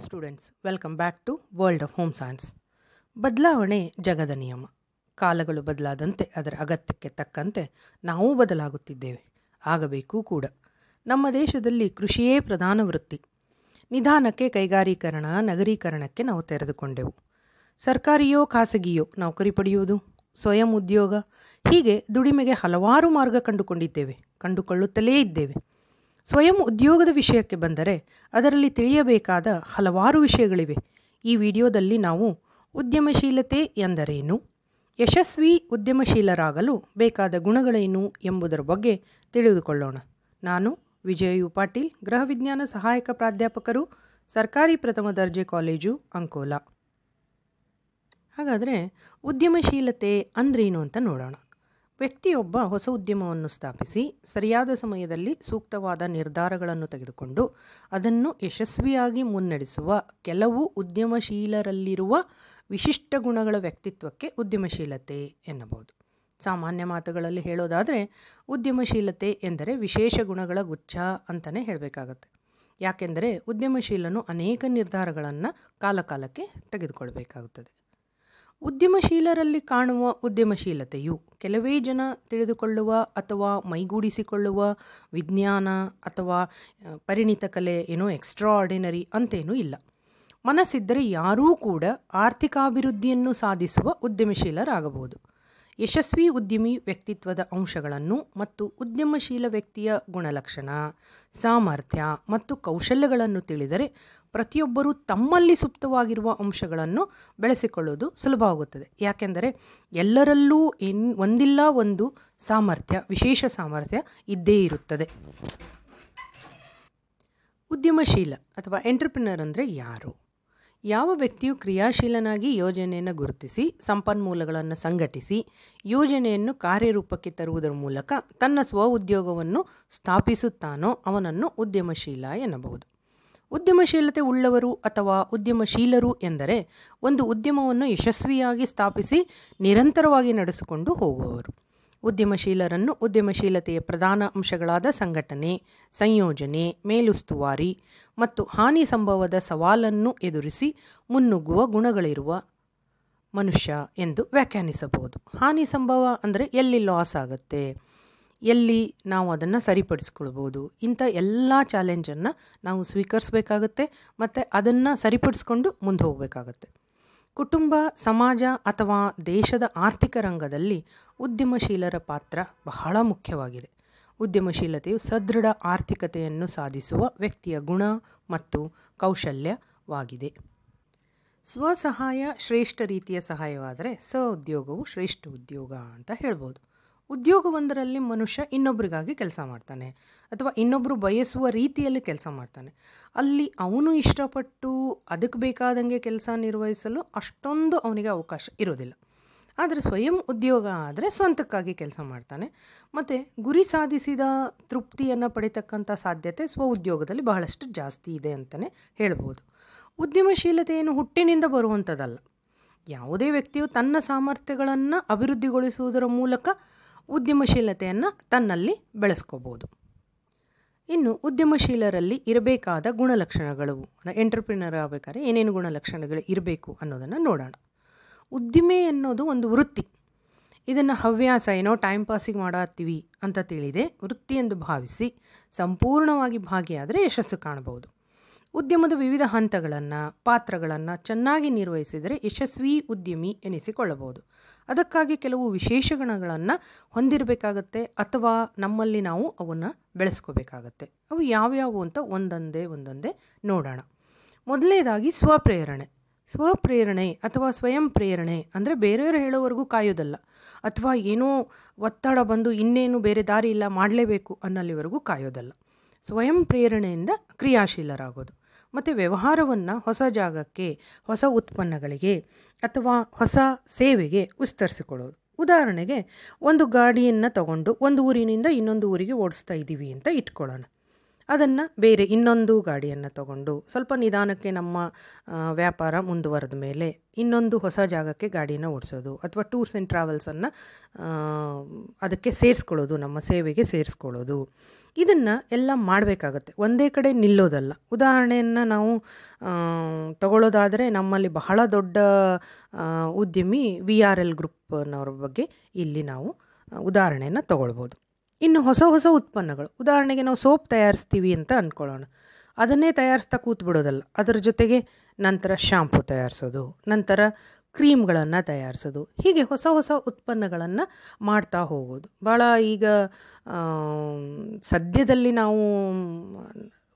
hello students welcome back to world of home science ಬದಲಾವಣೆ ಜಗದ ನಿಯಮ ಕಾಲಗಳು ಬದಲಾದಂತೆ ಅದರ ಅಗತ್ಯಕ್ಕೆ ತಕ್ಕಂತೆ ನಾವು ಬದಲಾಗುತ್ತಿದ್ದೇವೆ ಆಗಬೇಕು ಕೂಡ ನಮ್ಮ ದೇಶದಲ್ಲಿ ಕೃಷಿಯೇ ಪ್ರಧಾನ ವೃತ್ತಿ ನಿಧಾನಕ್ಕೆ ಕೈಗಾರೀಕರಣ ನಗರೀಕರಣಕ್ಕೆ ನಾವು ತೆರೆದುಕೊಂಡೆವು ಸರ್ಕಾರಿಯೋ ಖಾಸಗಿಯೋ ನೌಕರಿ ಪಡೆಯುವುದು ಸ್ವಯಂ ಉದ್ಯೋಗ ಹೀಗೆ ದುಡಿಮೆಗೆ ಹಲವಾರು ಮಾರ್ಗ ಕಂಡುಕೊಂಡಿದ್ದೇವೆ ಕಂಡುಕೊಳ್ಳುತ್ತಲೇ ಇದ್ದೇವೆ ಸ್ವಯಂ ಉದ್ಯೋಗದ ವಿಷಯಕ್ಕೆ ಬಂದರೆ ಅದರಲ್ಲಿ ತಿಳಿಯಬೇಕಾದ ಹಲವಾರು ವಿಷಯಗಳಿವೆ ಈ ವಿಡಿಯೋದಲ್ಲಿ ನಾವು ಉದ್ಯಮಶೀಲತೆ ಎಂದರೇನು ಯಶಸ್ವಿ ಉದ್ಯಮಶೀಲರಾಗಲು ಬೇಕಾದ ಗುಣಗಳೇನು ಎಂಬುದರ ಬಗ್ಗೆ ತಿಳಿದುಕೊಳ್ಳೋಣ ನಾನು ವಿಜಯು ಪಾಟೀಲ್ ಗೃಹ ವಿಜ್ಞಾನ ಸಹಾಯಕ ಪ್ರಾಧ್ಯಾಪಕರು ಸರ್ಕಾರಿ ಪ್ರಥಮ ದರ್ಜೆ ಕಾಲೇಜು ಅಂಕೋಲಾ ಹಾಗಾದರೆ ಉದ್ಯಮಶೀಲತೆ ಅಂದ್ರೇನು ಅಂತ ನೋಡೋಣ ವ್ಯಕ್ತಿಯೊಬ್ಬ ಹೊಸ ಉದ್ಯಮವನ್ನು ಸ್ಥಾಪಿಸಿ ಸರಿಯಾದ ಸಮಯದಲ್ಲಿ ಸೂಕ್ತವಾದ ನಿರ್ಧಾರಗಳನ್ನು ತೆಗೆದುಕೊಂಡು ಅದನ್ನು ಯಶಸ್ವಿಯಾಗಿ ಮುನ್ನಡೆಸುವ ಕೆಲವು ಉದ್ಯಮಶೀಲರಲ್ಲಿರುವ ವಿಶಿಷ್ಟ ಗುಣಗಳ ವ್ಯಕ್ತಿತ್ವಕ್ಕೆ ಉದ್ಯಮಶೀಲತೆ ಎನ್ನಬಹುದು ಸಾಮಾನ್ಯ ಮಾತುಗಳಲ್ಲಿ ಹೇಳೋದಾದರೆ ಉದ್ಯಮಶೀಲತೆ ಎಂದರೆ ವಿಶೇಷ ಗುಣಗಳ ಗುಚ್ಛ ಅಂತಲೇ ಹೇಳಬೇಕಾಗತ್ತೆ ಯಾಕೆಂದರೆ ಉದ್ಯಮಶೀಲನು ಅನೇಕ ನಿರ್ಧಾರಗಳನ್ನು ಕಾಲಕಾಲಕ್ಕೆ ತೆಗೆದುಕೊಳ್ಳಬೇಕಾಗುತ್ತದೆ ಉದ್ಯಮಶೀಲರಲ್ಲಿ ಕಾಣುವ ಉದ್ಯಮಶೀಲತೆಯು ಕೆಲವೇ ಜನ ತಿಳಿದುಕೊಳ್ಳುವ ಅಥವಾ ಮೈಗೂಡಿಸಿಕೊಳ್ಳುವ ವಿಜ್ಞಾನ ಅಥವಾ ಪರಿಣಿತ ಕಲೆ ಏನೋ ಎಕ್ಸ್ಟ್ರಾ ಆರ್ಡಿನರಿ ಅಂತೇನೂ ಇಲ್ಲ ಮನಸ್ಸಿದ್ದರೆ ಯಾರೂ ಕೂಡ ಆರ್ಥಿಕಾಭಿವೃದ್ಧಿಯನ್ನು ಸಾಧಿಸುವ ಉದ್ಯಮಶೀಲರಾಗಬಹುದು ಯಶಸ್ವಿ ಉದ್ಯಮಿ ವ್ಯಕ್ತಿತ್ವದ ಅಂಶಗಳನ್ನು ಮತ್ತು ಉದ್ಯಮಶೀಲ ವ್ಯಕ್ತಿಯ ಗುಣಲಕ್ಷಣ ಸಾಮರ್ಥ್ಯ ಮತ್ತು ಕೌಶಲ್ಯಗಳನ್ನು ತಿಳಿದರೆ ಪ್ರತಿಯೊಬ್ಬರೂ ತಮ್ಮಲ್ಲಿ ಸುಪ್ತವಾಗಿರುವ ಅಂಶಗಳನ್ನು ಬೆಳೆಸಿಕೊಳ್ಳುವುದು ಸುಲಭವಾಗುತ್ತದೆ ಯಾಕೆಂದರೆ ಎಲ್ಲರಲ್ಲೂ ಇನ್ ಒಂದಿಲ್ಲ ಒಂದು ಸಾಮರ್ಥ್ಯ ವಿಶೇಷ ಸಾಮರ್ಥ್ಯ ಇದ್ದೇ ಇರುತ್ತದೆ ಉದ್ಯಮಶೀಲ ಅಥವಾ ಎಂಟರ್ಪ್ರಿನರ್ ಅಂದರೆ ಯಾರು ಯಾವ ವ್ಯಕ್ತಿಯು ಕ್ರಿಯಾಶೀಲನಾಗಿ ಯೋಜನೆಯನ್ನು ಗುರುತಿಸಿ ಸಂಪನ್ಮೂಲಗಳನ್ನು ಸಂಘಟಿಸಿ ಯೋಜನೆಯನ್ನು ಕಾರ್ಯರೂಪಕ್ಕೆ ತರುವುದರ ಮೂಲಕ ತನ್ನ ಸ್ವ ಉದ್ಯೋಗವನ್ನು ಸ್ಥಾಪಿಸುತ್ತಾನೋ ಅವನನ್ನು ಉದ್ಯಮಶೀಲ ಎನ್ನಬಹುದು ಉದ್ಯಮಶೀಲತೆ ಉಳ್ಳವರು ಅಥವಾ ಉದ್ಯಮಶೀಲರು ಎಂದರೆ ಒಂದು ಉದ್ಯಮವನ್ನು ಯಶಸ್ವಿಯಾಗಿ ಸ್ಥಾಪಿಸಿ ನಿರಂತರವಾಗಿ ನಡೆಸಿಕೊಂಡು ಹೋಗುವವರು ಉದ್ಯಮಶೀಲರನ್ನು ಉದ್ಯಮಶೀಲತೆಯ ಪ್ರಧಾನ ಅಂಶಗಳಾದ ಸಂಘಟನೆ ಸಂಯೋಜನೆ ಮೇಲುಸ್ತುವಾರಿ ಮತ್ತು ಹಾನಿ ಸಂಭವದ ಸವಾಲನ್ನು ಎದುರಿಸಿ ಮುನ್ನುಗ್ಗುವ ಗುಣಗಳಿರುವ ಮನುಷ್ಯ ಎಂದು ವ್ಯಾಖ್ಯಾನಿಸಬಹುದು ಹಾನಿ ಸಂಭವ ಅಂದರೆ ಎಲ್ಲಿ ಲಾಸ್ ಆಗುತ್ತೆ ಎಲ್ಲಿ ನಾವು ಅದನ್ನು ಸರಿಪಡಿಸ್ಕೊಳ್ಬೋದು ಇಂಥ ಎಲ್ಲ ಚಾಲೆಂಜನ್ನು ನಾವು ಸ್ವೀಕರಿಸಬೇಕಾಗತ್ತೆ ಮತ್ತು ಅದನ್ನು ಸರಿಪಡಿಸ್ಕೊಂಡು ಮುಂದೆ ಹೋಗಬೇಕಾಗತ್ತೆ ಕುಟುಂಬ ಸಮಾಜ ಅಥವಾ ದೇಶದ ಆರ್ಥಿಕ ರಂಗದಲ್ಲಿ ಉದ್ಯಮಶೀಲರ ಪಾತ್ರ ಬಹಳ ಮುಖ್ಯವಾಗಿದೆ ಉದ್ಯಮಶೀಲತೆಯು ಸದೃಢ ಆರ್ಥಿಕತೆಯನ್ನು ಸಾಧಿಸುವ ವ್ಯಕ್ತಿಯ ಗುಣ ಮತ್ತು ಕೌಶಲ್ಯವಾಗಿದೆ ಸ್ವಸಹಾಯ ಶ್ರೇಷ್ಠ ರೀತಿಯ ಸಹಾಯವಾದರೆ ಸ್ವ ಉದ್ಯೋಗವು ಶ್ರೇಷ್ಠ ಉದ್ಯೋಗ ಅಂತ ಹೇಳ್ಬೋದು ಉದ್ಯೋಗವೊಂದರಲ್ಲಿ ಮನುಷ್ಯ ಇನ್ನೊಬ್ಬರಿಗಾಗಿ ಕೆಲಸ ಮಾಡ್ತಾನೆ ಅಥವಾ ಇನ್ನೊಬ್ಬರು ಬಯಸುವ ರೀತಿಯಲ್ಲಿ ಕೆಲಸ ಮಾಡ್ತಾನೆ ಅಲ್ಲಿ ಅವನು ಇಷ್ಟಪಟ್ಟು ಅದಕ್ಕೆ ಬೇಕಾದಂಗೆ ಕೆಲಸ ನಿರ್ವಹಿಸಲು ಅಷ್ಟೊಂದು ಅವನಿಗೆ ಅವಕಾಶ ಇರೋದಿಲ್ಲ ಆದರೆ ಸ್ವಯಂ ಉದ್ಯೋಗ ಆದರೆ ಸ್ವಂತಕ್ಕಾಗಿ ಕೆಲಸ ಮಾಡ್ತಾನೆ ಮತ್ತು ಗುರಿ ಸಾಧಿಸಿದ ತೃಪ್ತಿಯನ್ನು ಪಡಿತಕ್ಕಂಥ ಸಾಧ್ಯತೆ ಸ್ವ ಉದ್ಯೋಗದಲ್ಲಿ ಬಹಳಷ್ಟು ಜಾಸ್ತಿ ಇದೆ ಅಂತಲೇ ಹೇಳ್ಬೋದು ಉದ್ಯಮಶೀಲತೆಯನ್ನು ಹುಟ್ಟಿನಿಂದ ಬರುವಂಥದ್ದಲ್ಲ ಯಾವುದೇ ವ್ಯಕ್ತಿಯು ತನ್ನ ಸಾಮರ್ಥ್ಯಗಳನ್ನು ಅಭಿವೃದ್ಧಿಗೊಳಿಸುವುದರ ಮೂಲಕ ಉದ್ಯಮಶೀಲತೆಯನ್ನು ತನ್ನಲ್ಲಿ ಬೆಳೆಸ್ಕೋಬೋದು ಇನ್ನು ಉದ್ಯಮಶೀಲರಲ್ಲಿ ಇರಬೇಕಾದ ಗುಣಲಕ್ಷಣಗಳು ಎಂಟರ್ಪ್ರಿನರ್ ಆಗಬೇಕಾದ್ರೆ ಏನೇನು ಗುಣಲಕ್ಷಣಗಳು ಇರಬೇಕು ಅನ್ನೋದನ್ನು ನೋಡೋಣ ಉದ್ದಿಮೆ ಅನ್ನೋದು ಒಂದು ವೃತ್ತಿ ಇದನ್ನು ಹವ್ಯಾಸ ಏನೋ ಟೈಮ್ ಪಾಸಿಗೆ ಮಾಡತ್ತೀವಿ ಅಂತ ತಿಳಿದೆ ವೃತ್ತಿ ಎಂದು ಭಾವಿಸಿ ಸಂಪೂರ್ಣವಾಗಿ ಭಾಗಿಯಾದರೆ ಯಶಸ್ಸು ಕಾಣಬಹುದು ಉದ್ಯಮದ ವಿವಿಧ ಹಂತಗಳನ್ನು ಪಾತ್ರಗಳನ್ನು ಚೆನ್ನಾಗಿ ನಿರ್ವಹಿಸಿದರೆ ಯಶಸ್ವಿ ಉದ್ಯಮಿ ಎನಿಸಿಕೊಳ್ಳಬಹುದು ಅದಕ್ಕಾಗಿ ಕೆಲವು ವಿಶೇಷ ಗುಣಗಳನ್ನು ಹೊಂದಿರಬೇಕಾಗತ್ತೆ ಅಥವಾ ನಮ್ಮಲ್ಲಿ ನಾವು ಅವನ್ನು ಬೆಳೆಸ್ಕೋಬೇಕಾಗತ್ತೆ ಅವು ಯಾವ್ಯಾವು ಅಂತ ಒಂದೊಂದೇ ಒಂದೊಂದೇ ನೋಡೋಣ ಮೊದಲನೇದಾಗಿ ಸ್ವಪ್ರೇರಣೆ ಸ್ವಪ್ರೇರಣೆ ಅಥವಾ ಸ್ವಯಂ ಪ್ರೇರಣೆ ಅಂದರೆ ಬೇರೆಯವರು ಹೇಳೋವರೆಗೂ ಕಾಯೋದಲ್ಲ ಅಥವಾ ಏನೋ ಒತ್ತಡ ಬಂದು ಇನ್ನೇನು ಬೇರೆ ದಾರಿ ಇಲ್ಲ ಮಾಡಲೇಬೇಕು ಅನ್ನೋಲ್ಲಿವರೆಗೂ ಕಾಯೋದಲ್ಲ ಸ್ವಯಂ ಪ್ರೇರಣೆಯಿಂದ ಕ್ರಿಯಾಶೀಲರಾಗೋದು ಮತ್ತು ವ್ಯವಹಾರವನ್ನು ಹೊಸ ಜಾಗಕ್ಕೆ ಹೊಸ ಉತ್ಪನ್ನಗಳಿಗೆ ಅಥವಾ ಹೊಸ ಸೇವೆಗೆ ವಿಸ್ತರಿಸಿಕೊಳ್ಳೋದು ಉದಾಹರಣೆಗೆ ಒಂದು ಗಾಡಿಯನ್ನು ತಗೊಂಡು ಒಂದು ಊರಿನಿಂದ ಇನ್ನೊಂದು ಊರಿಗೆ ಓಡಿಸ್ತಾ ಇದ್ದೀವಿ ಅಂತ ಇಟ್ಕೊಳ್ಳೋಣ ಅದನ್ನು ಬೇರೆ ಇನ್ನೊಂದು ಗಾಡಿಯನ್ನು ತಗೊಂಡು ಸ್ವಲ್ಪ ನಿಧಾನಕ್ಕೆ ನಮ್ಮ ವ್ಯಾಪಾರ ಮುಂದುವರೆದ ಮೇಲೆ ಇನ್ನೊಂದು ಹೊಸ ಜಾಗಕ್ಕೆ ಗಾಡಿನ ಓಡಿಸೋದು ಅಥವಾ ಟೂರ್ಸ್ ಆ್ಯಂಡ್ ಟ್ರಾವೆಲ್ಸನ್ನು ಅದಕ್ಕೆ ಸೇರಿಸ್ಕೊಳ್ಳೋದು ನಮ್ಮ ಸೇವೆಗೆ ಸೇರಿಸ್ಕೊಳ್ಳೋದು ಇದನ್ನು ಎಲ್ಲ ಮಾಡಬೇಕಾಗತ್ತೆ ಒಂದೇ ಕಡೆ ನಿಲ್ಲೋದಲ್ಲ ಉದಾಹರಣೆಯನ್ನು ನಾವು ತಗೊಳ್ಳೋದಾದರೆ ನಮ್ಮಲ್ಲಿ ಬಹಳ ದೊಡ್ಡ ಉದ್ಯಮಿ ವಿ ಆರ್ ಎಲ್ ಗ್ರೂಪ್ನವ್ರ ಬಗ್ಗೆ ಇಲ್ಲಿ ನಾವು ಉದಾಹರಣೆಯನ್ನು ತಗೊಳ್ಬೋದು ಇನ್ನು ಹೊಸ ಹೊಸ ಉತ್ಪನ್ನಗಳು ಉದಾಹರಣೆಗೆ ನಾವು ಸೋಪ್ ತಯಾರಿಸ್ತೀವಿ ಅಂತ ಅಂದ್ಕೊಳ್ಳೋಣ ಅದನ್ನೇ ತಯಾರಿಸ್ತಾ ಬಿಡೋದಲ್ಲ ಅದರ ಜೊತೆಗೆ ನಂತರ ಶ್ಯಾಂಪು ತಯಾರಿಸೋದು ನಂತರ ಕ್ರೀಮ್ಗಳನ್ನು ತಯಾರಿಸೋದು ಹೀಗೆ ಹೊಸ ಹೊಸ ಉತ್ಪನ್ನಗಳನ್ನು ಮಾಡ್ತಾ ಹೋಗೋದು ಭಾಳ ಈಗ ಸದ್ಯದಲ್ಲಿ ನಾವು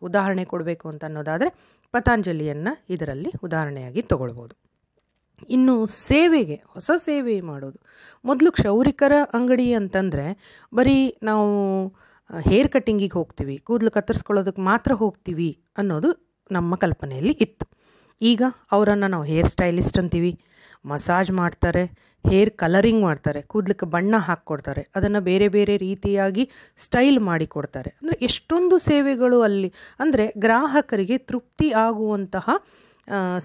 ಉದಾಹರಣೆ ಕೊಡಬೇಕು ಅಂತ ಅನ್ನೋದಾದರೆ ಪತಾಂಜಲಿಯನ್ನು ಇದರಲ್ಲಿ ಉದಾಹರಣೆಯಾಗಿ ತಗೊಳ್ಬೋದು ಇನ್ನು ಸೇವೆಗೆ ಹೊಸ ಸೇವೆ ಮಾಡೋದು ಮೊದಲು ಕ್ಷೌರಿಕರ ಅಂಗಡಿ ಅಂತಂದರೆ ಬರೀ ನಾವು ಹೇರ್ ಕಟ್ಟಿಂಗಿಗೆ ಹೋಗ್ತೀವಿ ಕೂದಲು ಕತ್ತರಿಸ್ಕೊಳ್ಳೋದಕ್ಕೆ ಮಾತ್ರ ಹೋಗ್ತೀವಿ ಅನ್ನೋದು ನಮ್ಮ ಕಲ್ಪನೆಯಲ್ಲಿ ಇತ್ತು ಈಗ ಅವರನ್ನು ನಾವು ಹೇರ್ ಸ್ಟೈಲಿಸ್ಟ್ ಅಂತೀವಿ ಮಸಾಜ್ ಮಾಡ್ತಾರೆ ಹೇರ್ ಕಲರಿಂಗ್ ಮಾಡ್ತಾರೆ ಕೂದಲಕ್ಕೆ ಬಣ್ಣ ಹಾಕ್ಕೊಡ್ತಾರೆ ಅದನ್ನು ಬೇರೆ ಬೇರೆ ರೀತಿಯಾಗಿ ಸ್ಟೈಲ್ ಮಾಡಿ ಕೊಡ್ತಾರೆ ಅಂದರೆ ಎಷ್ಟೊಂದು ಸೇವೆಗಳು ಅಲ್ಲಿ ಅಂದರೆ ಗ್ರಾಹಕರಿಗೆ ತೃಪ್ತಿ ಆಗುವಂತಹ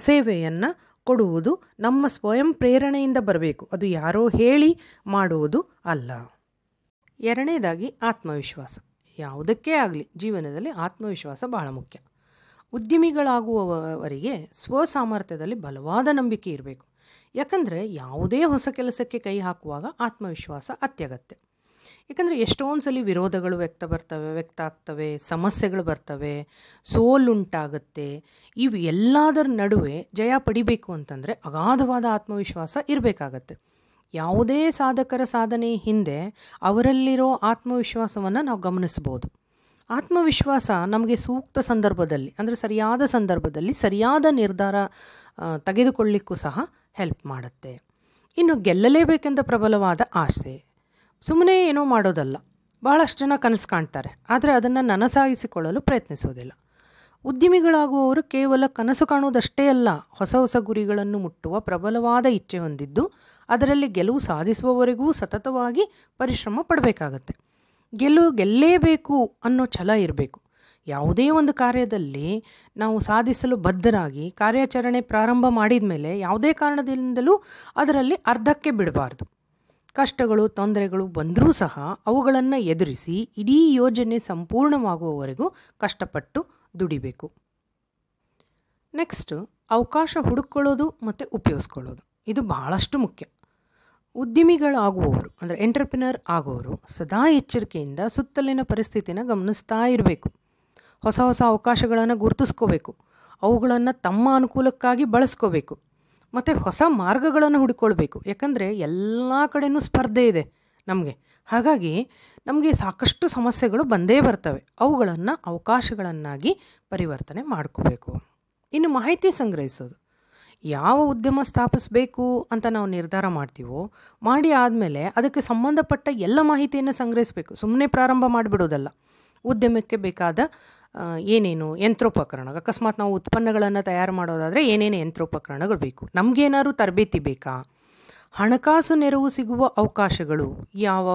ಸೇವೆಯನ್ನು ಕೊಡುವುದು ನಮ್ಮ ಸ್ವಯಂ ಪ್ರೇರಣೆಯಿಂದ ಬರಬೇಕು ಅದು ಯಾರೋ ಹೇಳಿ ಮಾಡುವುದು ಅಲ್ಲ ಎರಡನೇದಾಗಿ ಆತ್ಮವಿಶ್ವಾಸ ಯಾವುದಕ್ಕೇ ಆಗಲಿ ಜೀವನದಲ್ಲಿ ಆತ್ಮವಿಶ್ವಾಸ ಬಹಳ ಮುಖ್ಯ ಉದ್ಯಮಿಗಳಾಗುವವರಿಗೆ ಸ್ವಸಾಮರ್ಥ್ಯದಲ್ಲಿ ಬಲವಾದ ನಂಬಿಕೆ ಇರಬೇಕು ಯಾಕಂದರೆ ಯಾವುದೇ ಹೊಸ ಕೆಲಸಕ್ಕೆ ಕೈ ಹಾಕುವಾಗ ಆತ್ಮವಿಶ್ವಾಸ ಅತ್ಯಗತ್ಯ ಯಾಕಂದರೆ ಎಷ್ಟೊಂದು ಸಲ ವಿರೋಧಗಳು ವ್ಯಕ್ತ ಬರ್ತವೆ ವ್ಯಕ್ತ ಆಗ್ತವೆ ಸಮಸ್ಯೆಗಳು ಬರ್ತವೆ ಸೋಲುಂಟಾಗುತ್ತೆ ಇವು ಎಲ್ಲದರ ನಡುವೆ ಜಯ ಪಡಿಬೇಕು ಅಂತಂದರೆ ಅಗಾಧವಾದ ಆತ್ಮವಿಶ್ವಾಸ ಇರಬೇಕಾಗತ್ತೆ ಯಾವುದೇ ಸಾಧಕರ ಸಾಧನೆ ಹಿಂದೆ ಅವರಲ್ಲಿರೋ ಆತ್ಮವಿಶ್ವಾಸವನ್ನು ನಾವು ಗಮನಿಸ್ಬೋದು ಆತ್ಮವಿಶ್ವಾಸ ನಮಗೆ ಸೂಕ್ತ ಸಂದರ್ಭದಲ್ಲಿ ಅಂದರೆ ಸರಿಯಾದ ಸಂದರ್ಭದಲ್ಲಿ ಸರಿಯಾದ ನಿರ್ಧಾರ ತೆಗೆದುಕೊಳ್ಳಿಕ್ಕೂ ಸಹ ಹೆಲ್ಪ್ ಮಾಡುತ್ತೆ ಇನ್ನು ಗೆಲ್ಲಲೇಬೇಕೆಂದ ಪ್ರಬಲವಾದ ಆಸೆ ಸುಮ್ಮನೆ ಏನೋ ಮಾಡೋದಲ್ಲ ಬಹಳಷ್ಟು ಜನ ಕನಸು ಕಾಣ್ತಾರೆ ಆದರೆ ಅದನ್ನು ನನಸಾಗಿಸಿಕೊಳ್ಳಲು ಪ್ರಯತ್ನಿಸೋದಿಲ್ಲ ಉದ್ಯಮಿಗಳಾಗುವವರು ಕೇವಲ ಕನಸು ಕಾಣುವುದಷ್ಟೇ ಅಲ್ಲ ಹೊಸ ಹೊಸ ಗುರಿಗಳನ್ನು ಮುಟ್ಟುವ ಪ್ರಬಲವಾದ ಇಚ್ಛೆ ಹೊಂದಿದ್ದು ಅದರಲ್ಲಿ ಗೆಲುವು ಸಾಧಿಸುವವರೆಗೂ ಸತತವಾಗಿ ಪರಿಶ್ರಮ ಪಡಬೇಕಾಗತ್ತೆ ಗೆಲುವು ಗೆಲ್ಲೇಬೇಕು ಅನ್ನೋ ಛಲ ಇರಬೇಕು ಯಾವುದೇ ಒಂದು ಕಾರ್ಯದಲ್ಲಿ ನಾವು ಸಾಧಿಸಲು ಬದ್ಧರಾಗಿ ಕಾರ್ಯಾಚರಣೆ ಪ್ರಾರಂಭ ಮಾಡಿದ ಮೇಲೆ ಯಾವುದೇ ಕಾರಣದಿಂದಲೂ ಅದರಲ್ಲಿ ಅರ್ಧಕ್ಕೆ ಬಿಡಬಾರ್ದು ಕಷ್ಟಗಳು ತೊಂದರೆಗಳು ಬಂದರೂ ಸಹ ಅವುಗಳನ್ನು ಎದುರಿಸಿ ಇಡೀ ಯೋಜನೆ ಸಂಪೂರ್ಣವಾಗುವವರೆಗೂ ಕಷ್ಟಪಟ್ಟು ದುಡಿಬೇಕು ನೆಕ್ಸ್ಟ್ ಅವಕಾಶ ಹುಡುಕೊಳ್ಳೋದು ಮತ್ತು ಉಪಯೋಗಿಸ್ಕೊಳ್ಳೋದು ಇದು ಬಹಳಷ್ಟು ಮುಖ್ಯ ಉದ್ಯಮಿಗಳಾಗುವವರು ಅಂದರೆ ಎಂಟರ್ಪ್ರಿನರ್ ಆಗುವವರು ಸದಾ ಎಚ್ಚರಿಕೆಯಿಂದ ಸುತ್ತಲಿನ ಪರಿಸ್ಥಿತಿನ ಗಮನಿಸ್ತಾ ಇರಬೇಕು ಹೊಸ ಹೊಸ ಅವಕಾಶಗಳನ್ನು ಗುರುತಿಸ್ಕೋಬೇಕು ಅವುಗಳನ್ನು ತಮ್ಮ ಅನುಕೂಲಕ್ಕಾಗಿ ಬಳಸ್ಕೋಬೇಕು ಮತ್ತು ಹೊಸ ಮಾರ್ಗಗಳನ್ನು ಹುಡುಕೊಳ್ಬೇಕು ಯಾಕಂದರೆ ಎಲ್ಲ ಕಡೆಯೂ ಸ್ಪರ್ಧೆ ಇದೆ ನಮಗೆ ಹಾಗಾಗಿ ನಮಗೆ ಸಾಕಷ್ಟು ಸಮಸ್ಯೆಗಳು ಬಂದೇ ಬರ್ತವೆ ಅವುಗಳನ್ನು ಅವಕಾಶಗಳನ್ನಾಗಿ ಪರಿವರ್ತನೆ ಮಾಡ್ಕೋಬೇಕು ಇನ್ನು ಮಾಹಿತಿ ಸಂಗ್ರಹಿಸೋದು ಯಾವ ಉದ್ಯಮ ಸ್ಥಾಪಿಸಬೇಕು ಅಂತ ನಾವು ನಿರ್ಧಾರ ಮಾಡ್ತೀವೋ ಮಾಡಿ ಆದಮೇಲೆ ಅದಕ್ಕೆ ಸಂಬಂಧಪಟ್ಟ ಎಲ್ಲ ಮಾಹಿತಿಯನ್ನು ಸಂಗ್ರಹಿಸಬೇಕು ಸುಮ್ಮನೆ ಪ್ರಾರಂಭ ಮಾಡಿಬಿಡೋದಲ್ಲ ಉದ್ಯಮಕ್ಕೆ ಬೇಕಾದ ಏನೇನು ಯಂತ್ರೋಪಕರಣಗಳು ಅಕಸ್ಮಾತ್ ನಾವು ಉತ್ಪನ್ನಗಳನ್ನು ತಯಾರು ಮಾಡೋದಾದರೆ ಏನೇನು ಯಂತ್ರೋಪಕರಣಗಳು ಬೇಕು ನಮಗೇನಾದ್ರು ತರಬೇತಿ ಬೇಕಾ ಹಣಕಾಸು ನೆರವು ಸಿಗುವ ಅವಕಾಶಗಳು ಯಾವ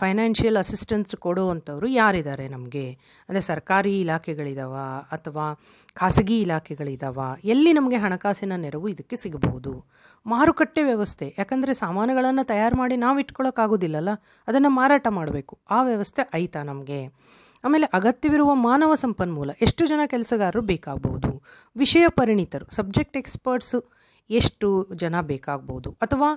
ಫೈನಾನ್ಷಿಯಲ್ ಅಸಿಸ್ಟೆನ್ಸ್ ಕೊಡುವಂಥವ್ರು ಯಾರಿದ್ದಾರೆ ನಮಗೆ ಅಂದರೆ ಸರ್ಕಾರಿ ಇಲಾಖೆಗಳಿದಾವ ಅಥವಾ ಖಾಸಗಿ ಇಲಾಖೆಗಳಿದಾವ ಎಲ್ಲಿ ನಮಗೆ ಹಣಕಾಸಿನ ನೆರವು ಇದಕ್ಕೆ ಸಿಗಬಹುದು ಮಾರುಕಟ್ಟೆ ವ್ಯವಸ್ಥೆ ಯಾಕಂದರೆ ಸಾಮಾನುಗಳನ್ನು ತಯಾರು ಮಾಡಿ ನಾವು ಇಟ್ಕೊಳ್ಳೋಕ್ಕಾಗೋದಿಲ್ಲಲ್ಲ ಅದನ್ನು ಮಾರಾಟ ಮಾಡಬೇಕು ಆ ವ್ಯವಸ್ಥೆ ಐತಾ ನಮಗೆ ಆಮೇಲೆ ಅಗತ್ಯವಿರುವ ಮಾನವ ಸಂಪನ್ಮೂಲ ಎಷ್ಟು ಜನ ಕೆಲಸಗಾರರು ಬೇಕಾಗಬಹುದು ವಿಷಯ ಪರಿಣಿತರು ಸಬ್ಜೆಕ್ಟ್ ಎಕ್ಸ್ಪರ್ಟ್ಸು ಎಷ್ಟು ಜನ ಬೇಕಾಗ್ಬೋದು ಅಥವಾ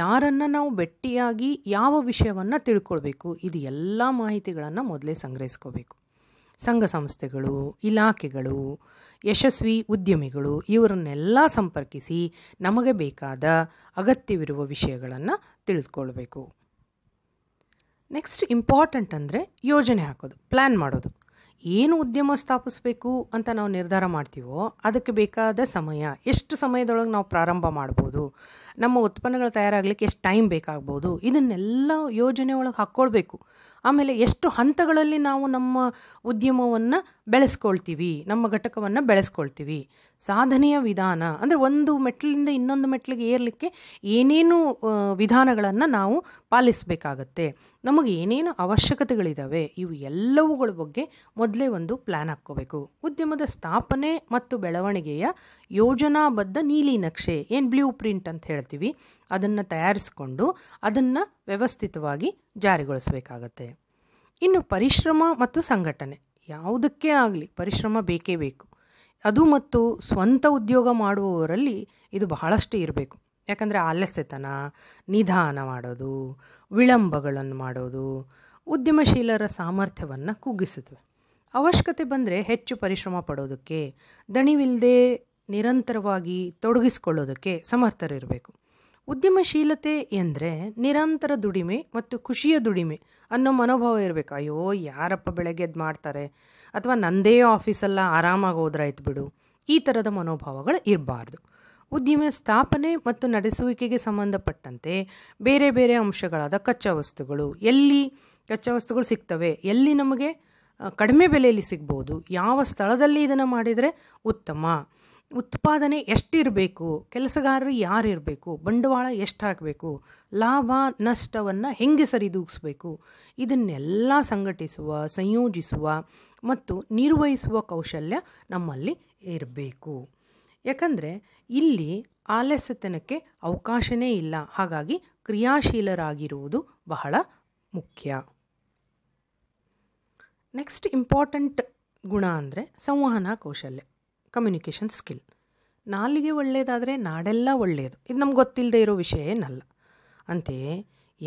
ಯಾರನ್ನು ನಾವು ಭೆಟ್ಟಿಯಾಗಿ ಯಾವ ವಿಷಯವನ್ನು ತಿಳ್ಕೊಳ್ಬೇಕು ಇದು ಎಲ್ಲ ಮಾಹಿತಿಗಳನ್ನು ಮೊದಲೇ ಸಂಗ್ರಹಿಸ್ಕೋಬೇಕು ಸಂಘ ಸಂಸ್ಥೆಗಳು ಇಲಾಖೆಗಳು ಯಶಸ್ವಿ ಉದ್ಯಮಿಗಳು ಇವರನ್ನೆಲ್ಲ ಸಂಪರ್ಕಿಸಿ ನಮಗೆ ಬೇಕಾದ ಅಗತ್ಯವಿರುವ ವಿಷಯಗಳನ್ನು ತಿಳಿದುಕೊಳ್ಬೇಕು ನೆಕ್ಸ್ಟ್ ಇಂಪಾರ್ಟೆಂಟ್ ಅಂದರೆ ಯೋಜನೆ ಹಾಕೋದು ಪ್ಲ್ಯಾನ್ ಮಾಡೋದು ಏನು ಉದ್ಯಮ ಸ್ಥಾಪಿಸಬೇಕು ಅಂತ ನಾವು ನಿರ್ಧಾರ ಮಾಡ್ತೀವೋ ಅದಕ್ಕೆ ಬೇಕಾದ ಸಮಯ ಎಷ್ಟು ಸಮಯದೊಳಗೆ ನಾವು ಪ್ರಾರಂಭ ಮಾಡ್ಬೋದು ನಮ್ಮ ಉತ್ಪನ್ನಗಳು ತಯಾರಾಗಲಿಕ್ಕೆ ಎಷ್ಟು ಟೈಮ್ ಬೇಕಾಗ್ಬೋದು ಇದನ್ನೆಲ್ಲ ಯೋಜನೆ ಒಳಗೆ ಹಾಕ್ಕೊಳ್ಬೇಕು ಆಮೇಲೆ ಎಷ್ಟು ಹಂತಗಳಲ್ಲಿ ನಾವು ನಮ್ಮ ಉದ್ಯಮವನ್ನು ಬೆಳೆಸ್ಕೊಳ್ತೀವಿ ನಮ್ಮ ಘಟಕವನ್ನು ಬೆಳೆಸ್ಕೊಳ್ತೀವಿ ಸಾಧನೆಯ ವಿಧಾನ ಅಂದರೆ ಒಂದು ಮೆಟ್ಲಿಂದ ಇನ್ನೊಂದು ಮೆಟ್ಲಿಗೆ ಏರಲಿಕ್ಕೆ ಏನೇನು ವಿಧಾನಗಳನ್ನು ನಾವು ಪಾಲಿಸಬೇಕಾಗತ್ತೆ ನಮಗೆ ಏನೇನು ಅವಶ್ಯಕತೆಗಳಿದ್ದಾವೆ ಇವು ಎಲ್ಲವುಗಳ ಬಗ್ಗೆ ಮೊದಲೇ ಒಂದು ಪ್ಲ್ಯಾನ್ ಹಾಕ್ಕೋಬೇಕು ಉದ್ಯಮದ ಸ್ಥಾಪನೆ ಮತ್ತು ಬೆಳವಣಿಗೆಯ ಯೋಜನಾಬದ್ಧ ನೀಲಿ ನಕ್ಷೆ ಏನು ಬ್ಲೂ ಪ್ರಿಂಟ್ ಅಂತ ಹೇಳ್ತೀವಿ ಹೇಳ್ತೀವಿ ಅದನ್ನು ತಯಾರಿಸಿಕೊಂಡು ಅದನ್ನು ವ್ಯವಸ್ಥಿತವಾಗಿ ಜಾರಿಗೊಳಿಸಬೇಕಾಗತ್ತೆ ಇನ್ನು ಪರಿಶ್ರಮ ಮತ್ತು ಸಂಘಟನೆ ಯಾವುದಕ್ಕೆ ಆಗಲಿ ಪರಿಶ್ರಮ ಬೇಕೇ ಬೇಕು ಅದು ಮತ್ತು ಸ್ವಂತ ಉದ್ಯೋಗ ಮಾಡುವವರಲ್ಲಿ ಇದು ಬಹಳಷ್ಟು ಇರಬೇಕು ಯಾಕಂದರೆ ಆಲಸ್ಯತನ ನಿಧಾನ ಮಾಡೋದು ವಿಳಂಬಗಳನ್ನು ಮಾಡೋದು ಉದ್ಯಮಶೀಲರ ಸಾಮರ್ಥ್ಯವನ್ನು ಕುಗ್ಗಿಸುತ್ತವೆ ಅವಶ್ಯಕತೆ ಬಂದರೆ ಹೆಚ್ಚು ಪರಿಶ್ರಮ ಪಡೋದಕ್ಕೆ ದಣಿವಿಲ್ಲದೆ ನಿರಂತರವಾಗಿ ತೊಡಗಿಸ್ಕೊಳ್ಳೋದಕ್ಕೆ ಸಮರ್ಥರಿರಬೇಕು ಉದ್ಯಮಶೀಲತೆ ಎಂದರೆ ನಿರಂತರ ದುಡಿಮೆ ಮತ್ತು ಖುಷಿಯ ದುಡಿಮೆ ಅನ್ನೋ ಮನೋಭಾವ ಇರಬೇಕು ಅಯ್ಯೋ ಯಾರಪ್ಪ ಬೆಳಗ್ಗೆದ್ದು ಮಾಡ್ತಾರೆ ಅಥವಾ ನಂದೇ ಆಫೀಸಲ್ಲ ಆರಾಮಾಗಿ ಹೋದ್ರಾಯ್ತು ಬಿಡು ಈ ಥರದ ಮನೋಭಾವಗಳು ಇರಬಾರ್ದು ಉದ್ಯಮ ಸ್ಥಾಪನೆ ಮತ್ತು ನಡೆಸುವಿಕೆಗೆ ಸಂಬಂಧಪಟ್ಟಂತೆ ಬೇರೆ ಬೇರೆ ಅಂಶಗಳಾದ ಕಚ್ಚಾ ವಸ್ತುಗಳು ಎಲ್ಲಿ ಕಚ್ಚಾ ವಸ್ತುಗಳು ಸಿಗ್ತವೆ ಎಲ್ಲಿ ನಮಗೆ ಕಡಿಮೆ ಬೆಲೆಯಲ್ಲಿ ಸಿಗ್ಬೋದು ಯಾವ ಸ್ಥಳದಲ್ಲಿ ಇದನ್ನು ಮಾಡಿದರೆ ಉತ್ತಮ ಉತ್ಪಾದನೆ ಎಷ್ಟಿರಬೇಕು ಕೆಲಸಗಾರರು ಯಾರು ಇರಬೇಕು ಬಂಡವಾಳ ಎಷ್ಟು ಹಾಕಬೇಕು ಲಾಭ ನಷ್ಟವನ್ನು ಹೆಂಗೆ ಸರಿದೂಗಿಸ್ಬೇಕು ಇದನ್ನೆಲ್ಲ ಸಂಘಟಿಸುವ ಸಂಯೋಜಿಸುವ ಮತ್ತು ನಿರ್ವಹಿಸುವ ಕೌಶಲ್ಯ ನಮ್ಮಲ್ಲಿ ಇರಬೇಕು ಯಾಕಂದರೆ ಇಲ್ಲಿ ಆಲಸ್ಯತನಕ್ಕೆ ಅವಕಾಶವೇ ಇಲ್ಲ ಹಾಗಾಗಿ ಕ್ರಿಯಾಶೀಲರಾಗಿರುವುದು ಬಹಳ ಮುಖ್ಯ ನೆಕ್ಸ್ಟ್ ಇಂಪಾರ್ಟೆಂಟ್ ಗುಣ ಅಂದರೆ ಸಂವಹನ ಕೌಶಲ್ಯ ಕಮ್ಯುನಿಕೇಷನ್ ಸ್ಕಿಲ್ ನಾಲಿಗೆ ಒಳ್ಳೆಯದಾದರೆ ನಾಡೆಲ್ಲ ಒಳ್ಳೆಯದು ಇದು ನಮ್ಗೆ ಗೊತ್ತಿಲ್ಲದೆ ಇರೋ ವಿಷಯ ಏನಲ್ಲ ಅಂತೆಯೇ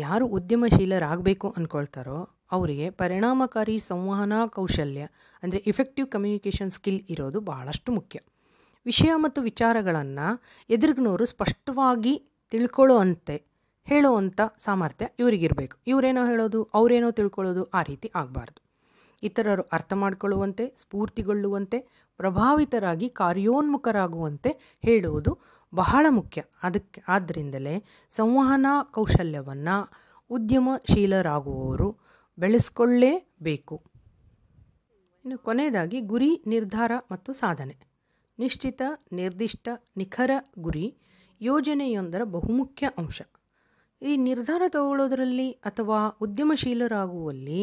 ಯಾರು ಉದ್ಯಮಶೀಲರಾಗಬೇಕು ಅಂದ್ಕೊಳ್ತಾರೋ ಅವರಿಗೆ ಪರಿಣಾಮಕಾರಿ ಸಂವಹನ ಕೌಶಲ್ಯ ಅಂದರೆ ಇಫೆಕ್ಟಿವ್ ಕಮ್ಯುನಿಕೇಷನ್ ಸ್ಕಿಲ್ ಇರೋದು ಭಾಳಷ್ಟು ಮುಖ್ಯ ವಿಷಯ ಮತ್ತು ವಿಚಾರಗಳನ್ನು ಎದುರುಗ್ನವರು ಸ್ಪಷ್ಟವಾಗಿ ತಿಳ್ಕೊಳ್ಳೋ ಅಂತೆ ಹೇಳೋವಂಥ ಸಾಮರ್ಥ್ಯ ಇವರಿಗಿರಬೇಕು ಇವರೇನೋ ಹೇಳೋದು ಅವರೇನೋ ತಿಳ್ಕೊಳ್ಳೋದು ಆ ರೀತಿ ಆಗಬಾರ್ದು ಇತರರು ಅರ್ಥ ಮಾಡಿಕೊಳ್ಳುವಂತೆ ಸ್ಫೂರ್ತಿಗೊಳ್ಳುವಂತೆ ಪ್ರಭಾವಿತರಾಗಿ ಕಾರ್ಯೋನ್ಮುಖರಾಗುವಂತೆ ಹೇಳುವುದು ಬಹಳ ಮುಖ್ಯ ಅದಕ್ಕೆ ಆದ್ದರಿಂದಲೇ ಸಂವಹನ ಕೌಶಲ್ಯವನ್ನು ಉದ್ಯಮಶೀಲರಾಗುವವರು ಬೆಳೆಸ್ಕೊಳ್ಳೇಬೇಕು ಇನ್ನು ಕೊನೆಯದಾಗಿ ಗುರಿ ನಿರ್ಧಾರ ಮತ್ತು ಸಾಧನೆ ನಿಶ್ಚಿತ ನಿರ್ದಿಷ್ಟ ನಿಖರ ಗುರಿ ಯೋಜನೆಯೊಂದರ ಬಹುಮುಖ್ಯ ಅಂಶ ಈ ನಿರ್ಧಾರ ತಗೊಳ್ಳೋದರಲ್ಲಿ ಅಥವಾ ಉದ್ಯಮಶೀಲರಾಗುವಲ್ಲಿ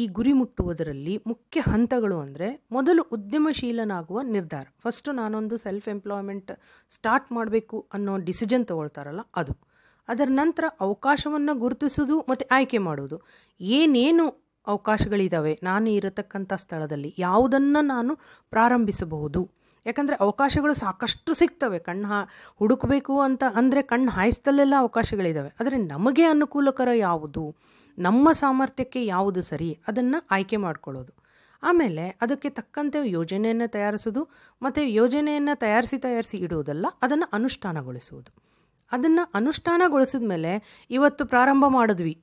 ಈ ಗುರಿ ಮುಟ್ಟುವುದರಲ್ಲಿ ಮುಖ್ಯ ಹಂತಗಳು ಅಂದರೆ ಮೊದಲು ಉದ್ಯಮಶೀಲನಾಗುವ ನಿರ್ಧಾರ ಫಸ್ಟು ನಾನೊಂದು ಸೆಲ್ಫ್ ಎಂಪ್ಲಾಯ್ಮೆಂಟ್ ಸ್ಟಾರ್ಟ್ ಮಾಡಬೇಕು ಅನ್ನೋ ಡಿಸಿಷನ್ ತಗೊಳ್ತಾರಲ್ಲ ಅದು ಅದರ ನಂತರ ಅವಕಾಶವನ್ನು ಗುರುತಿಸೋದು ಮತ್ತು ಆಯ್ಕೆ ಮಾಡೋದು ಏನೇನು ಅವಕಾಶಗಳಿದ್ದಾವೆ ನಾನು ಇರತಕ್ಕಂಥ ಸ್ಥಳದಲ್ಲಿ ಯಾವುದನ್ನು ನಾನು ಪ್ರಾರಂಭಿಸಬಹುದು ಯಾಕಂದರೆ ಅವಕಾಶಗಳು ಸಾಕಷ್ಟು ಸಿಗ್ತವೆ ಕಣ್ಣು ಹಾ ಹುಡುಕಬೇಕು ಅಂತ ಅಂದರೆ ಕಣ್ಣು ಹಾಯಿಸ್ದಲ್ಲೆಲ್ಲ ಅವಕಾಶಗಳಿದ್ದಾವೆ ಆದರೆ ನಮಗೆ ಅನುಕೂಲಕರ ಯಾವುದು ನಮ್ಮ ಸಾಮರ್ಥ್ಯಕ್ಕೆ ಯಾವುದು ಸರಿ ಅದನ್ನು ಆಯ್ಕೆ ಮಾಡ್ಕೊಳ್ಳೋದು ಆಮೇಲೆ ಅದಕ್ಕೆ ತಕ್ಕಂತೆ ಯೋಜನೆಯನ್ನು ತಯಾರಿಸೋದು ಮತ್ತು ಯೋಜನೆಯನ್ನು ತಯಾರಿಸಿ ತಯಾರಿಸಿ ಇಡುವುದಲ್ಲ ಅದನ್ನು ಅನುಷ್ಠಾನಗೊಳಿಸುವುದು ಅದನ್ನು ಅನುಷ್ಠಾನಗೊಳಿಸಿದ ಮೇಲೆ ಇವತ್ತು ಪ್ರಾರಂಭ ಮಾಡಿದ್ವಿ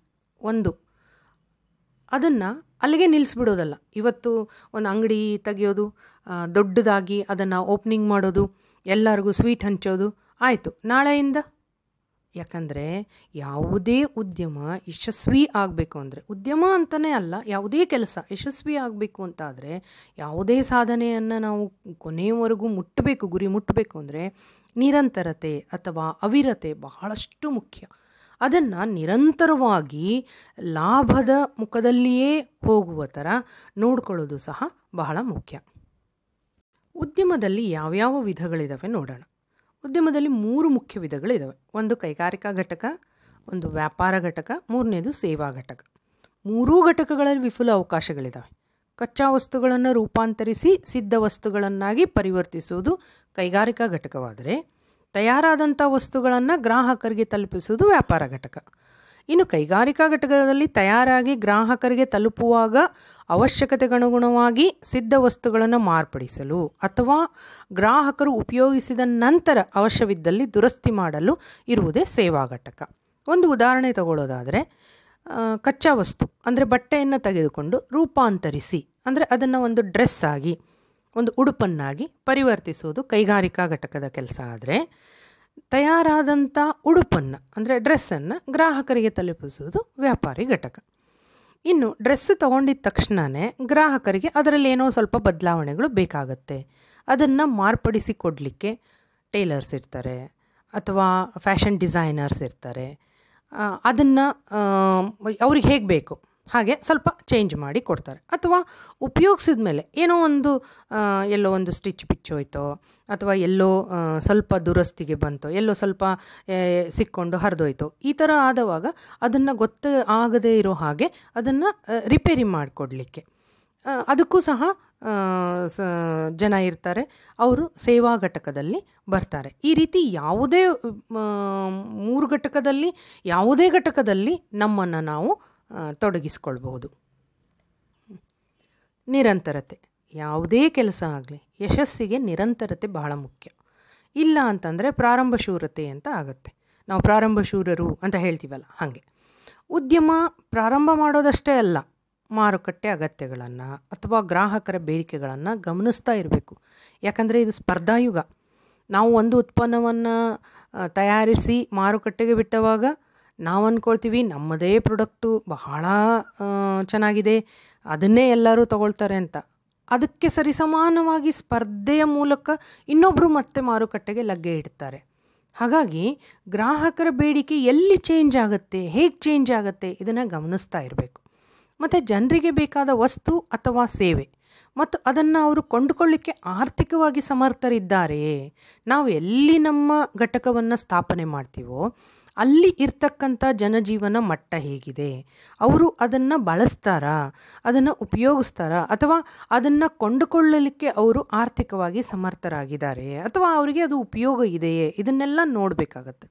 ಒಂದು ಅದನ್ನು ಅಲ್ಲಿಗೆ ನಿಲ್ಲಿಸ್ಬಿಡೋದಲ್ಲ ಇವತ್ತು ಒಂದು ಅಂಗಡಿ ತೆಗೆಯೋದು ದೊಡ್ಡದಾಗಿ ಅದನ್ನು ಓಪನಿಂಗ್ ಮಾಡೋದು ಎಲ್ಲರಿಗೂ ಸ್ವೀಟ್ ಹಂಚೋದು ಆಯಿತು ನಾಳೆಯಿಂದ ಯಾಕಂದರೆ ಯಾವುದೇ ಉದ್ಯಮ ಯಶಸ್ವಿ ಆಗಬೇಕು ಅಂದರೆ ಉದ್ಯಮ ಅಂತಲೇ ಅಲ್ಲ ಯಾವುದೇ ಕೆಲಸ ಯಶಸ್ವಿ ಆಗಬೇಕು ಅಂತಾದರೆ ಯಾವುದೇ ಸಾಧನೆಯನ್ನು ನಾವು ಕೊನೆಯವರೆಗೂ ಮುಟ್ಟಬೇಕು ಗುರಿ ಮುಟ್ಟಬೇಕು ಅಂದರೆ ನಿರಂತರತೆ ಅಥವಾ ಅವಿರತೆ ಬಹಳಷ್ಟು ಮುಖ್ಯ ಅದನ್ನು ನಿರಂತರವಾಗಿ ಲಾಭದ ಮುಖದಲ್ಲಿಯೇ ಹೋಗುವ ಥರ ನೋಡ್ಕೊಳ್ಳೋದು ಸಹ ಬಹಳ ಮುಖ್ಯ ಉದ್ಯಮದಲ್ಲಿ ಯಾವ್ಯಾವ ವಿಧಗಳಿದ್ದಾವೆ ನೋಡೋಣ ಉದ್ಯಮದಲ್ಲಿ ಮೂರು ಮುಖ್ಯ ವಿಧಗಳಿದ್ದಾವೆ ಒಂದು ಕೈಗಾರಿಕಾ ಘಟಕ ಒಂದು ವ್ಯಾಪಾರ ಘಟಕ ಮೂರನೇದು ಸೇವಾ ಘಟಕ ಮೂರೂ ಘಟಕಗಳಲ್ಲಿ ವಿಫುಲ ಅವಕಾಶಗಳಿದ್ದಾವೆ ಕಚ್ಚಾ ವಸ್ತುಗಳನ್ನು ರೂಪಾಂತರಿಸಿ ಸಿದ್ಧ ವಸ್ತುಗಳನ್ನಾಗಿ ಪರಿವರ್ತಿಸುವುದು ಕೈಗಾರಿಕಾ ಘಟಕವಾದರೆ ತಯಾರಾದಂಥ ವಸ್ತುಗಳನ್ನು ಗ್ರಾಹಕರಿಗೆ ತಲುಪಿಸುವುದು ವ್ಯಾಪಾರ ಘಟಕ ಇನ್ನು ಕೈಗಾರಿಕಾ ಘಟಕದಲ್ಲಿ ತಯಾರಾಗಿ ಗ್ರಾಹಕರಿಗೆ ತಲುಪುವಾಗ ಅವಶ್ಯಕತೆಗನುಗುಣವಾಗಿ ಸಿದ್ಧ ವಸ್ತುಗಳನ್ನು ಮಾರ್ಪಡಿಸಲು ಅಥವಾ ಗ್ರಾಹಕರು ಉಪಯೋಗಿಸಿದ ನಂತರ ಅವಶ್ಯವಿದ್ದಲ್ಲಿ ದುರಸ್ತಿ ಮಾಡಲು ಇರುವುದೇ ಸೇವಾ ಘಟಕ ಒಂದು ಉದಾಹರಣೆ ತಗೊಳ್ಳೋದಾದರೆ ಕಚ್ಚಾ ವಸ್ತು ಅಂದರೆ ಬಟ್ಟೆಯನ್ನು ತೆಗೆದುಕೊಂಡು ರೂಪಾಂತರಿಸಿ ಅಂದರೆ ಅದನ್ನು ಒಂದು ಡ್ರೆಸ್ ಆಗಿ ಒಂದು ಉಡುಪನ್ನಾಗಿ ಪರಿವರ್ತಿಸುವುದು ಕೈಗಾರಿಕಾ ಘಟಕದ ಕೆಲಸ ಆದರೆ ತಯಾರಾದಂಥ ಉಡುಪನ್ನು ಅಂದರೆ ಡ್ರೆಸ್ಸನ್ನು ಗ್ರಾಹಕರಿಗೆ ತಲುಪಿಸುವುದು ವ್ಯಾಪಾರಿ ಘಟಕ ಇನ್ನು ಡ್ರೆಸ್ ತಗೊಂಡಿದ್ದ ತಕ್ಷಣವೇ ಗ್ರಾಹಕರಿಗೆ ಅದರಲ್ಲಿ ಏನೋ ಸ್ವಲ್ಪ ಬದಲಾವಣೆಗಳು ಬೇಕಾಗತ್ತೆ ಅದನ್ನು ಮಾರ್ಪಡಿಸಿ ಕೊಡಲಿಕ್ಕೆ ಟೇಲರ್ಸ್ ಇರ್ತಾರೆ ಅಥವಾ ಫ್ಯಾಷನ್ ಡಿಸೈನರ್ಸ್ ಇರ್ತಾರೆ ಅದನ್ನು ಅವ್ರಿಗೆ ಹೇಗೆ ಬೇಕು ಹಾಗೆ ಸ್ವಲ್ಪ ಚೇಂಜ್ ಮಾಡಿ ಕೊಡ್ತಾರೆ ಅಥವಾ ಉಪಯೋಗಿಸಿದ ಮೇಲೆ ಏನೋ ಒಂದು ಎಲ್ಲೋ ಒಂದು ಸ್ಟಿಚ್ ಬಿಚ್ಚೋಯ್ತೋ ಅಥವಾ ಎಲ್ಲೋ ಸ್ವಲ್ಪ ದುರಸ್ತಿಗೆ ಬಂತೋ ಎಲ್ಲೋ ಸ್ವಲ್ಪ ಸಿಕ್ಕೊಂಡು ಹರಿದೋಯ್ತೋ ಈ ಥರ ಆದವಾಗ ಅದನ್ನು ಗೊತ್ತ ಆಗದೇ ಇರೋ ಹಾಗೆ ಅದನ್ನು ರಿಪೇರಿ ಮಾಡಿಕೊಡ್ಲಿಕ್ಕೆ ಅದಕ್ಕೂ ಸಹ ಜನ ಇರ್ತಾರೆ ಅವರು ಸೇವಾ ಘಟಕದಲ್ಲಿ ಬರ್ತಾರೆ ಈ ರೀತಿ ಯಾವುದೇ ಮೂರು ಘಟಕದಲ್ಲಿ ಯಾವುದೇ ಘಟಕದಲ್ಲಿ ನಮ್ಮನ್ನು ನಾವು ತೊಡಗಿಸ್ಕೊಳ್ಬಹುದು ನಿರಂತರತೆ ಯಾವುದೇ ಕೆಲಸ ಆಗಲಿ ಯಶಸ್ಸಿಗೆ ನಿರಂತರತೆ ಬಹಳ ಮುಖ್ಯ ಇಲ್ಲ ಅಂತಂದರೆ ಪ್ರಾರಂಭ ಶೂರತೆ ಅಂತ ಆಗುತ್ತೆ ನಾವು ಪ್ರಾರಂಭ ಶೂರರು ಅಂತ ಹೇಳ್ತೀವಲ್ಲ ಹಾಗೆ ಉದ್ಯಮ ಪ್ರಾರಂಭ ಮಾಡೋದಷ್ಟೇ ಅಲ್ಲ ಮಾರುಕಟ್ಟೆ ಅಗತ್ಯಗಳನ್ನು ಅಥವಾ ಗ್ರಾಹಕರ ಬೇಡಿಕೆಗಳನ್ನು ಗಮನಿಸ್ತಾ ಇರಬೇಕು ಯಾಕಂದರೆ ಇದು ಸ್ಪರ್ಧಾಯುಗ ನಾವು ಒಂದು ಉತ್ಪನ್ನವನ್ನು ತಯಾರಿಸಿ ಮಾರುಕಟ್ಟೆಗೆ ಬಿಟ್ಟವಾಗ ನಾವು ಅಂದ್ಕೊಳ್ತೀವಿ ನಮ್ಮದೇ ಪ್ರಾಡಕ್ಟು ಬಹಳ ಚೆನ್ನಾಗಿದೆ ಅದನ್ನೇ ಎಲ್ಲರೂ ತಗೊಳ್ತಾರೆ ಅಂತ ಅದಕ್ಕೆ ಸರಿಸಮಾನವಾಗಿ ಸ್ಪರ್ಧೆಯ ಮೂಲಕ ಇನ್ನೊಬ್ಬರು ಮತ್ತೆ ಮಾರುಕಟ್ಟೆಗೆ ಲಗ್ಗೆ ಇಡ್ತಾರೆ ಹಾಗಾಗಿ ಗ್ರಾಹಕರ ಬೇಡಿಕೆ ಎಲ್ಲಿ ಚೇಂಜ್ ಆಗುತ್ತೆ ಹೇಗೆ ಚೇಂಜ್ ಆಗುತ್ತೆ ಇದನ್ನು ಗಮನಿಸ್ತಾ ಇರಬೇಕು ಮತ್ತು ಜನರಿಗೆ ಬೇಕಾದ ವಸ್ತು ಅಥವಾ ಸೇವೆ ಮತ್ತು ಅದನ್ನು ಅವರು ಕೊಂಡುಕೊಳ್ಳಿಕ್ಕೆ ಆರ್ಥಿಕವಾಗಿ ಸಮರ್ಥರಿದ್ದಾರೆಯೇ ನಾವು ಎಲ್ಲಿ ನಮ್ಮ ಘಟಕವನ್ನು ಸ್ಥಾಪನೆ ಮಾಡ್ತೀವೋ ಅಲ್ಲಿ ಇರ್ತಕ್ಕಂಥ ಜನಜೀವನ ಮಟ್ಟ ಹೇಗಿದೆ ಅವರು ಅದನ್ನು ಬಳಸ್ತಾರಾ ಅದನ್ನು ಉಪಯೋಗಿಸ್ತಾರಾ ಅಥವಾ ಅದನ್ನು ಕೊಂಡುಕೊಳ್ಳಲಿಕ್ಕೆ ಅವರು ಆರ್ಥಿಕವಾಗಿ ಸಮರ್ಥರಾಗಿದ್ದಾರೆ ಅಥವಾ ಅವರಿಗೆ ಅದು ಉಪಯೋಗ ಇದೆಯೇ ಇದನ್ನೆಲ್ಲ ನೋಡಬೇಕಾಗತ್ತೆ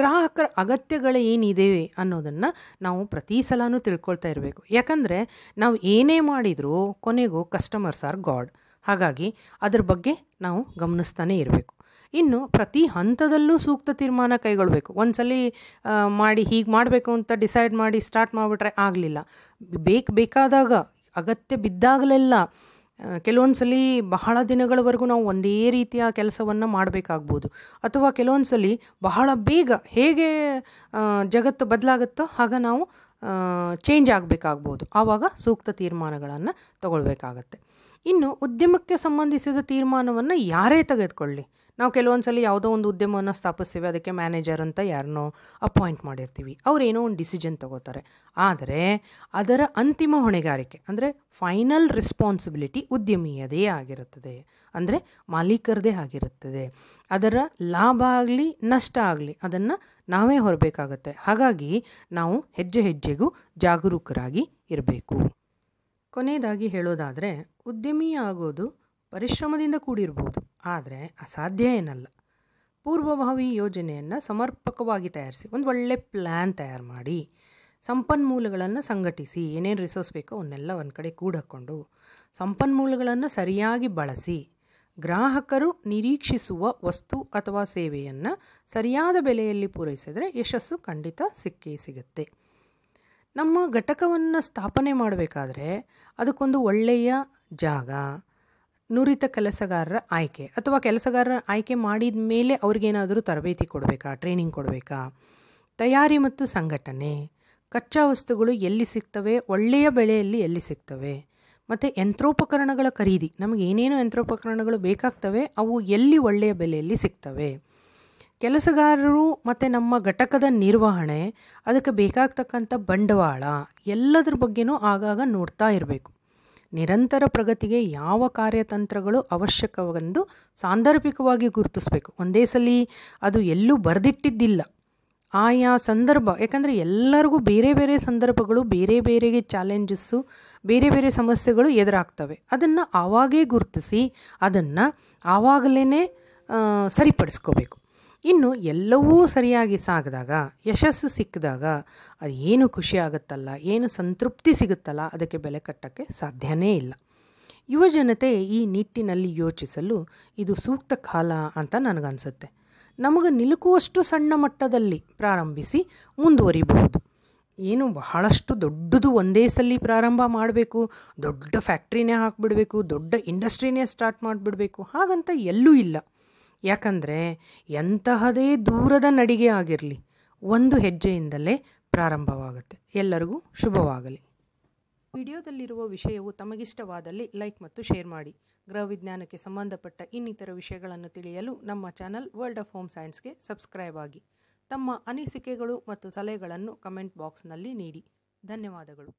ಗ್ರಾಹಕರ ಅಗತ್ಯಗಳು ಏನಿದೆ ಅನ್ನೋದನ್ನು ನಾವು ಪ್ರತಿ ಸಲನೂ ತಿಳ್ಕೊಳ್ತಾ ಇರಬೇಕು ಯಾಕಂದರೆ ನಾವು ಏನೇ ಮಾಡಿದರೂ ಕೊನೆಗೂ ಕಸ್ಟಮರ್ಸ್ ಆರ್ ಗಾಡ್ ಹಾಗಾಗಿ ಅದರ ಬಗ್ಗೆ ನಾವು ಗಮನಿಸ್ತಾನೇ ಇರಬೇಕು ಇನ್ನು ಪ್ರತಿ ಹಂತದಲ್ಲೂ ಸೂಕ್ತ ತೀರ್ಮಾನ ಕೈಗೊಳ್ಳಬೇಕು ಒಂದ್ಸಲಿ ಮಾಡಿ ಹೀಗೆ ಮಾಡಬೇಕು ಅಂತ ಡಿಸೈಡ್ ಮಾಡಿ ಸ್ಟಾರ್ಟ್ ಮಾಡಿಬಿಟ್ರೆ ಆಗಲಿಲ್ಲ ಬೇಕು ಬೇಕಾದಾಗ ಅಗತ್ಯ ಬಿದ್ದಾಗಲೆಲ್ಲ ಕೆಲವೊಂದು ಸಲ ಬಹಳ ದಿನಗಳವರೆಗೂ ನಾವು ಒಂದೇ ರೀತಿಯ ಕೆಲಸವನ್ನು ಮಾಡಬೇಕಾಗ್ಬೋದು ಅಥವಾ ಕೆಲವೊಂದು ಸಲ ಬಹಳ ಬೇಗ ಹೇಗೆ ಜಗತ್ತು ಬದಲಾಗುತ್ತೋ ಆಗ ನಾವು ಚೇಂಜ್ ಆಗಬೇಕಾಗ್ಬೋದು ಆವಾಗ ಸೂಕ್ತ ತೀರ್ಮಾನಗಳನ್ನು ತಗೊಳ್ಬೇಕಾಗತ್ತೆ ಇನ್ನು ಉದ್ಯಮಕ್ಕೆ ಸಂಬಂಧಿಸಿದ ತೀರ್ಮಾನವನ್ನು ಯಾರೇ ತೆಗೆದುಕೊಳ್ಳಿ ನಾವು ಕೆಲವೊಂದು ಸಲ ಯಾವುದೋ ಒಂದು ಉದ್ಯಮವನ್ನು ಸ್ಥಾಪಿಸ್ತೀವಿ ಅದಕ್ಕೆ ಮ್ಯಾನೇಜರ್ ಅಂತ ಯಾರನ್ನೋ ಅಪಾಯಿಂಟ್ ಮಾಡಿರ್ತೀವಿ ಅವರೇನೋ ಒಂದು ಡಿಸಿಷನ್ ತಗೋತಾರೆ ಆದರೆ ಅದರ ಅಂತಿಮ ಹೊಣೆಗಾರಿಕೆ ಅಂದರೆ ಫೈನಲ್ ರೆಸ್ಪಾನ್ಸಿಬಿಲಿಟಿ ಉದ್ಯಮಿಯದೇ ಆಗಿರುತ್ತದೆ ಅಂದರೆ ಮಾಲೀಕರದೇ ಆಗಿರುತ್ತದೆ ಅದರ ಲಾಭ ಆಗಲಿ ನಷ್ಟ ಆಗಲಿ ಅದನ್ನು ನಾವೇ ಹೊರಬೇಕಾಗತ್ತೆ ಹಾಗಾಗಿ ನಾವು ಹೆಜ್ಜೆ ಹೆಜ್ಜೆಗೂ ಜಾಗರೂಕರಾಗಿ ಇರಬೇಕು ಕೊನೆಯದಾಗಿ ಹೇಳೋದಾದರೆ ಉದ್ಯಮಿ ಆಗೋದು ಪರಿಶ್ರಮದಿಂದ ಕೂಡಿರ್ಬೋದು ಆದರೆ ಅಸಾಧ್ಯ ಏನಲ್ಲ ಪೂರ್ವಭಾವಿ ಯೋಜನೆಯನ್ನು ಸಮರ್ಪಕವಾಗಿ ತಯಾರಿಸಿ ಒಂದು ಒಳ್ಳೆ ಪ್ಲ್ಯಾನ್ ತಯಾರು ಮಾಡಿ ಸಂಪನ್ಮೂಲಗಳನ್ನು ಸಂಘಟಿಸಿ ಏನೇನು ರಿಸೋರ್ಸ್ ಬೇಕೋ ಅವನ್ನೆಲ್ಲ ಒಂದು ಕಡೆ ಕೂಡಕ್ಕೊಂಡು ಸಂಪನ್ಮೂಲಗಳನ್ನು ಸರಿಯಾಗಿ ಬಳಸಿ ಗ್ರಾಹಕರು ನಿರೀಕ್ಷಿಸುವ ವಸ್ತು ಅಥವಾ ಸೇವೆಯನ್ನು ಸರಿಯಾದ ಬೆಲೆಯಲ್ಲಿ ಪೂರೈಸಿದರೆ ಯಶಸ್ಸು ಖಂಡಿತ ಸಿಕ್ಕೇ ಸಿಗುತ್ತೆ ನಮ್ಮ ಘಟಕವನ್ನು ಸ್ಥಾಪನೆ ಮಾಡಬೇಕಾದ್ರೆ ಅದಕ್ಕೊಂದು ಒಳ್ಳೆಯ ಜಾಗ ನುರಿತ ಕೆಲಸಗಾರರ ಆಯ್ಕೆ ಅಥವಾ ಕೆಲಸಗಾರರ ಆಯ್ಕೆ ಮಾಡಿದ ಮೇಲೆ ಅವ್ರಿಗೇನಾದರೂ ತರಬೇತಿ ಕೊಡಬೇಕಾ ಟ್ರೈನಿಂಗ್ ಕೊಡಬೇಕಾ ತಯಾರಿ ಮತ್ತು ಸಂಘಟನೆ ಕಚ್ಚಾ ವಸ್ತುಗಳು ಎಲ್ಲಿ ಸಿಗ್ತವೆ ಒಳ್ಳೆಯ ಬೆಲೆಯಲ್ಲಿ ಎಲ್ಲಿ ಸಿಗ್ತವೆ ಮತ್ತು ಯಂತ್ರೋಪಕರಣಗಳ ಖರೀದಿ ನಮಗೆ ಏನೇನು ಯಂತ್ರೋಪಕರಣಗಳು ಬೇಕಾಗ್ತವೆ ಅವು ಎಲ್ಲಿ ಒಳ್ಳೆಯ ಬೆಲೆಯಲ್ಲಿ ಸಿಗ್ತವೆ ಕೆಲಸಗಾರರು ಮತ್ತು ನಮ್ಮ ಘಟಕದ ನಿರ್ವಹಣೆ ಅದಕ್ಕೆ ಬೇಕಾಗ್ತಕ್ಕಂಥ ಬಂಡವಾಳ ಎಲ್ಲದರ ಬಗ್ಗೆನೂ ಆಗಾಗ ನೋಡ್ತಾ ಇರಬೇಕು ನಿರಂತರ ಪ್ರಗತಿಗೆ ಯಾವ ಕಾರ್ಯತಂತ್ರಗಳು ಅವಶ್ಯಕವೆಂದು ಸಾಂದರ್ಭಿಕವಾಗಿ ಗುರುತಿಸಬೇಕು ಒಂದೇ ಸಲ ಅದು ಎಲ್ಲೂ ಬರೆದಿಟ್ಟಿದ್ದಿಲ್ಲ ಆಯಾ ಸಂದರ್ಭ ಯಾಕಂದರೆ ಎಲ್ಲರಿಗೂ ಬೇರೆ ಬೇರೆ ಸಂದರ್ಭಗಳು ಬೇರೆ ಬೇರೆಗೆ ಚಾಲೆಂಜಸ್ಸು ಬೇರೆ ಬೇರೆ ಸಮಸ್ಯೆಗಳು ಎದುರಾಗ್ತವೆ ಅದನ್ನು ಆವಾಗೇ ಗುರುತಿಸಿ ಅದನ್ನು ಆವಾಗಲೇ ಸರಿಪಡಿಸ್ಕೋಬೇಕು ಇನ್ನು ಎಲ್ಲವೂ ಸರಿಯಾಗಿ ಸಾಗಿದಾಗ ಯಶಸ್ಸು ಸಿಕ್ಕಿದಾಗ ಅದು ಏನು ಖುಷಿ ಆಗುತ್ತಲ್ಲ ಏನು ಸಂತೃಪ್ತಿ ಸಿಗುತ್ತಲ್ಲ ಅದಕ್ಕೆ ಬೆಲೆ ಕಟ್ಟಕ್ಕೆ ಸಾಧ್ಯವೇ ಇಲ್ಲ ಯುವಜನತೆ ಈ ನಿಟ್ಟಿನಲ್ಲಿ ಯೋಚಿಸಲು ಇದು ಸೂಕ್ತ ಕಾಲ ಅಂತ ನನಗನ್ಸುತ್ತೆ ನಮಗೆ ನಿಲುಕುವಷ್ಟು ಸಣ್ಣ ಮಟ್ಟದಲ್ಲಿ ಪ್ರಾರಂಭಿಸಿ ಮುಂದುವರಿಬಹುದು ಏನು ಬಹಳಷ್ಟು ದೊಡ್ಡದು ಒಂದೇ ಸಲ ಪ್ರಾರಂಭ ಮಾಡಬೇಕು ದೊಡ್ಡ ಫ್ಯಾಕ್ಟ್ರಿನೇ ಹಾಕ್ಬಿಡಬೇಕು ದೊಡ್ಡ ಇಂಡಸ್ಟ್ರಿನೇ ಸ್ಟಾರ್ಟ್ ಮಾಡಿಬಿಡಬೇಕು ಹಾಗಂತ ಎಲ್ಲೂ ಇಲ್ಲ ಯಾಕಂದರೆ ಎಂತಹದೇ ದೂರದ ನಡಿಗೆ ಆಗಿರಲಿ ಒಂದು ಹೆಜ್ಜೆಯಿಂದಲೇ ಪ್ರಾರಂಭವಾಗುತ್ತೆ ಎಲ್ಲರಿಗೂ ಶುಭವಾಗಲಿ ವಿಡಿಯೋದಲ್ಲಿರುವ ವಿಷಯವು ತಮಗಿಷ್ಟವಾದಲ್ಲಿ ಲೈಕ್ ಮತ್ತು ಶೇರ್ ಮಾಡಿ ವಿಜ್ಞಾನಕ್ಕೆ ಸಂಬಂಧಪಟ್ಟ ಇನ್ನಿತರ ವಿಷಯಗಳನ್ನು ತಿಳಿಯಲು ನಮ್ಮ ಚಾನಲ್ ವರ್ಲ್ಡ್ ಆಫ್ ಹೋಮ್ ಸೈನ್ಸ್ಗೆ ಸಬ್ಸ್ಕ್ರೈಬ್ ಆಗಿ ತಮ್ಮ ಅನಿಸಿಕೆಗಳು ಮತ್ತು ಸಲಹೆಗಳನ್ನು ಕಮೆಂಟ್ ಬಾಕ್ಸ್ನಲ್ಲಿ ನೀಡಿ ಧನ್ಯವಾದಗಳು